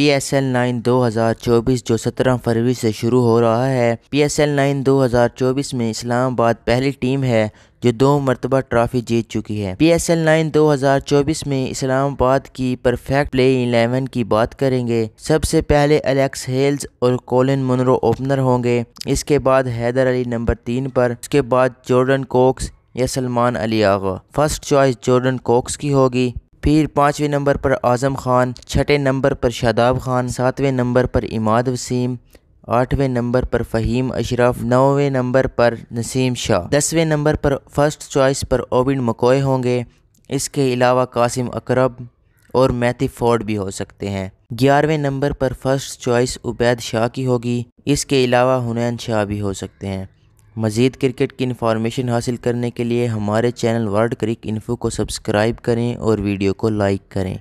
P S L nine दो हज़ार चौबीस जो सत्रह फरवरी से शुरू हो रहा है पी एस एल नाइन दो हज़ार चौबीस में इस्लामाबाद पहली टीम है जो दो मरतबा ट्रॉफी जीत चुकी है पी एस एल नाइन दो हज़ार चौबीस में इस्लामाबाद की परफेक्ट प्ले इलेवन की बात करेंगे सबसे पहले एलेक्स हेल्स और कोलिन मुनरो ओपनर होंगे इसके बाद हैदर अली नंबर तीन पर उसके बाद जॉर्डन कोक्स या Salman Ali Agha first choice Jordan Cox की होगी फिर पाँचवें नंबर पर आज़म खान छठे नंबर पर शादाब खान सातवें नंबर पर इमाद वसीम आठवें नंबर पर फ़हीम अशरफ नौवें नंबर पर नसीम शाह दसवें नंबर पर फर्स्ट चॉइस पर ओबिन मकोए होंगे इसके अलावा कासिम अकरब और मैथी फोर्ड भी हो सकते हैं ग्यारहवें नंबर पर फर्स्ट चॉइस उबैद शाह की होगी इसके अलावा हुनैन शाह भी हो सकते हैं मज़ीद क्रिकेट की इन्फॉर्मेशन हासिल करने के लिए हमारे चैनल वर्ल्ड क्रिक इन्फो को सब्सक्राइब करें और वीडियो को लाइक करें